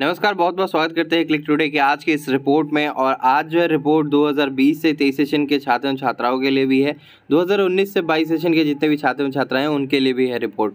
नमस्कार बहुत बहुत स्वागत करते हैं क्लिक टुडे के आज की इस रिपोर्ट में और आज जो है रिपोर्ट 2020 से 23 सेशन के छात्र एवं छात्राओं के लिए भी है 2019 से 22 सेशन के जितने भी छात्र एवं छात्राएं हैं उनके लिए भी है रिपोर्ट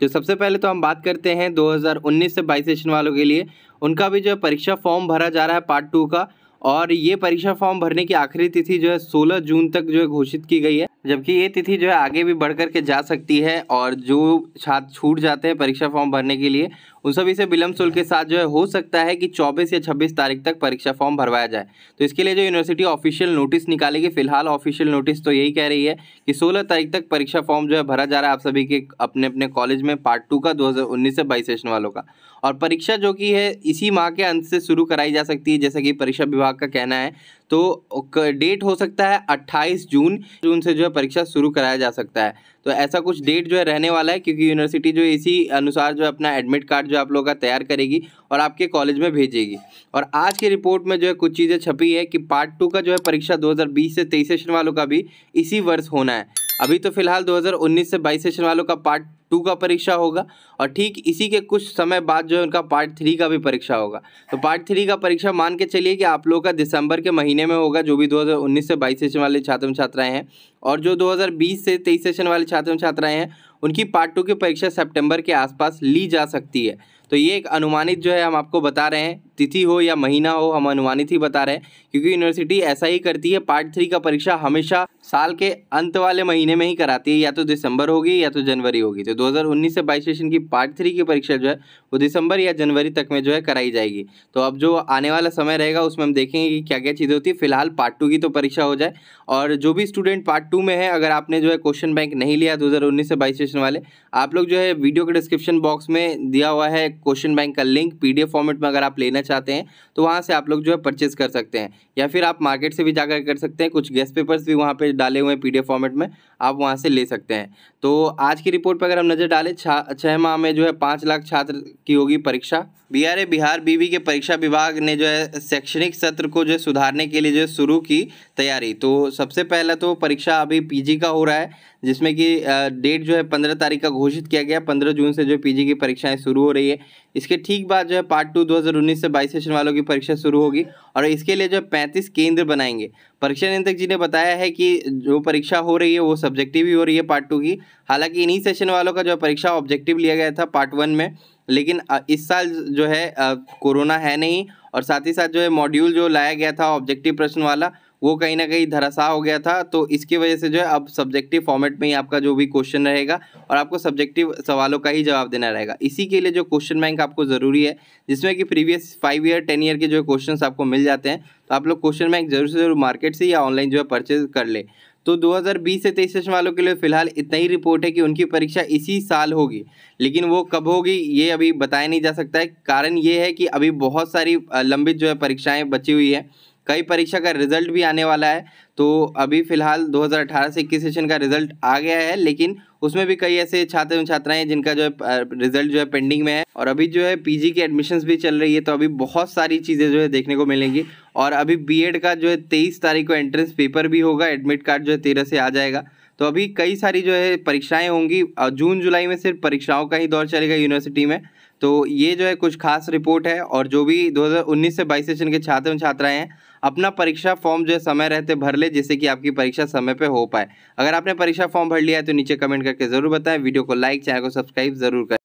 तो सबसे पहले तो हम बात करते हैं 2019 से 22 सेशन वालों के लिए उनका भी जो है परीक्षा फॉर्म भरा जा रहा है पार्ट टू का और ये परीक्षा फॉर्म भरने की आखिरी तिथि जो है सोलह जून तक जो है घोषित की गई है जबकि ये तिथि जो है आगे भी बढ़ कर के जा सकती है और जो छात्र छूट जाते हैं परीक्षा फॉर्म भरने के लिए उन सभी से विलंब शुल्क के साथ जो है हो सकता है कि चौबीस या छब्बीस तारीख तक परीक्षा फॉर्म भरवाया जाए तो इसके लिए जो यूनिवर्सिटी ऑफिशियल नोटिस निकालेगी फिलहाल ऑफिशियल नोटिस तो यही कह रही है कि सोलह तारीख तक परीक्षा फॉर्म जो है भरा जा रहा है आप सभी के अपने अपने कॉलेज में पार्ट टू का दो से बाईस सेशन वालों का और परीक्षा जो कि है इसी माह के अंत से शुरू कराई जा सकती है जैसा कि परीक्षा विभाग का कहना है तो डेट हो सकता है 28 जून जून से जो है परीक्षा शुरू कराया जा सकता है तो ऐसा कुछ डेट जो है रहने वाला है क्योंकि यूनिवर्सिटी जो इसी अनुसार जो है अपना एडमिट कार्ड जो आप लोगों का तैयार करेगी और आपके कॉलेज में भेजेगी और आज की रिपोर्ट में जो है कुछ चीज़ें छपी है कि पार्ट टू का जो है परीक्षा दो से तेईस सेशन वालों का भी इसी वर्ष होना है अभी तो फिलहाल 2019 से 22 सेशन वालों का पार्ट टू का परीक्षा होगा और ठीक इसी के कुछ समय बाद जो है उनका पार्ट थ्री का भी परीक्षा होगा तो पार्ट थ्री का परीक्षा मान के चलिए कि आप लोगों का दिसंबर के महीने में होगा जो भी 2019 से 22 सेशन वाले छात्र छात्राएं हैं और जो 2020 से 23 सेशन वाले छात्र छात्राएं हैं उनकी पार्ट टू की परीक्षा सेप्टेम्बर के आसपास ली जा सकती है तो ये एक अनुमानित जो है हम आपको बता रहे हैं तिथि हो या महीना हो हम अनुमानित ही बता रहे हैं क्योंकि यूनिवर्सिटी ऐसा ही करती है पार्ट थ्री का परीक्षा हमेशा साल के अंत वाले महीने में ही कराती है या तो दिसंबर होगी या तो जनवरी होगी तो 2019 से बाईस सेशन की पार्ट थ्री की परीक्षा जो है वो दिसंबर या जनवरी तक में जो है कराई जाएगी तो अब जो आने वाला समय रहेगा उसमें हम देखेंगे कि क्या क्या चीज़ें होती है फिलहाल पार्ट टू की तो परीक्षा हो जाए और जो भी स्टूडेंट पार्ट टू में है अगर आपने जो है क्वेश्चन बैंक नहीं लिया दो से बाईस सेशन वाले आप लोग जो है वीडियो के डिस्क्रिप्शन बॉक्स में दिया हुआ है क्वेश्चन बैंक का लिंक पी फॉर्मेट में अगर आप लेना लेना चाहते हैं तो वहाँ से आप लोग जो है परचेज़ कर सकते हैं या फिर आप मार्केट से भी जाकर कर सकते हैं कुछ गेस्ट पेपर्स भी वहाँ पर डाले हुए हैं पी फॉर्मेट में आप वहाँ से ले सकते हैं तो आज की रिपोर्ट पर अगर हम नज़र डालें छः माह में जो है पाँच लाख छात्र की होगी परीक्षा बीआरए बिहार बीवी के परीक्षा विभाग ने जो है शैक्षणिक सत्र को जो सुधारने के लिए जो शुरू की तैयारी तो सबसे पहला तो परीक्षा अभी पीजी का हो रहा है जिसमें कि डेट जो है पंद्रह तारीख का घोषित किया गया पंद्रह जून से जो पीजी की परीक्षाएं शुरू हो रही है इसके ठीक बाद जो है पार्ट टू 2019 से बाईस सेशन वालों की परीक्षा शुरू होगी और इसके लिए जो पैंतीस केंद्र बनाएंगे परीक्षा नियंत्रक जी ने बताया है कि जो परीक्षा हो रही है वो सब्जेक्टिव ही हो रही है पार्ट टू की हालांकि इन्हीं सेशन वालों का जो परीक्षा ऑब्जेक्टिव लिया गया था पार्ट वन में लेकिन इस साल जो है कोरोना है नहीं और साथ ही साथ जो है मॉड्यूल जो लाया गया था ऑब्जेक्टिव प्रश्न वाला वो कहीं ना कहीं धरासा हो गया था तो इसकी वजह से जो है अब सब्जेक्टिव फॉर्मेट में ही आपका जो भी क्वेश्चन रहेगा और आपको सब्जेक्टिव सवालों का ही जवाब देना रहेगा इसी के लिए जो क्वेश्चन बैंक आपको ज़रूरी है जिसमें कि previous five year ten year के जो क्वेश्चन आपको मिल जाते हैं तो आप लोग क्वेश्चन बैंक जरूर से जरूर मार्केट से या ऑनलाइन जो है परचेज कर ले तो 2020 से तेईस सेशन वालों के लिए फिलहाल इतना ही रिपोर्ट है कि उनकी परीक्षा इसी साल होगी लेकिन वो कब होगी ये अभी बताया नहीं जा सकता है कारण ये है कि अभी बहुत सारी लंबित जो है परीक्षाएं बची हुई हैं कई परीक्षा का रिजल्ट भी आने वाला है तो अभी फ़िलहाल 2018 से इक्कीस सेशन का रिजल्ट आ गया है लेकिन उसमें भी कई ऐसे छात्र एवं छात्राएं हैं जिनका जो है रिजल्ट जो है पेंडिंग में है और अभी जो है पीजी की एडमिशन्स भी चल रही है तो अभी बहुत सारी चीज़ें जो है देखने को मिलेंगी और अभी बीएड का जो है तेईस तारीख को एंट्रेंस पेपर भी होगा एडमिट कार्ड जो है तेरह से आ जाएगा तो अभी कई सारी जो है परीक्षाएं होंगी जून जुलाई में सिर्फ परीक्षाओं का ही दौर चलेगा यूनिवर्सिटी में तो ये जो है कुछ खास रिपोर्ट है और जो भी 2019 से बाईस सेशन के छात्र एवं छात्राएं हैं अपना परीक्षा फॉर्म जो है समय रहते भर ले जिससे कि आपकी परीक्षा समय पे हो पाए अगर आपने परीक्षा फॉर्म भर लिया है तो नीचे कमेंट करके ज़रूर बताएं वीडियो को लाइक चैनल को सब्सक्राइब जरूर करें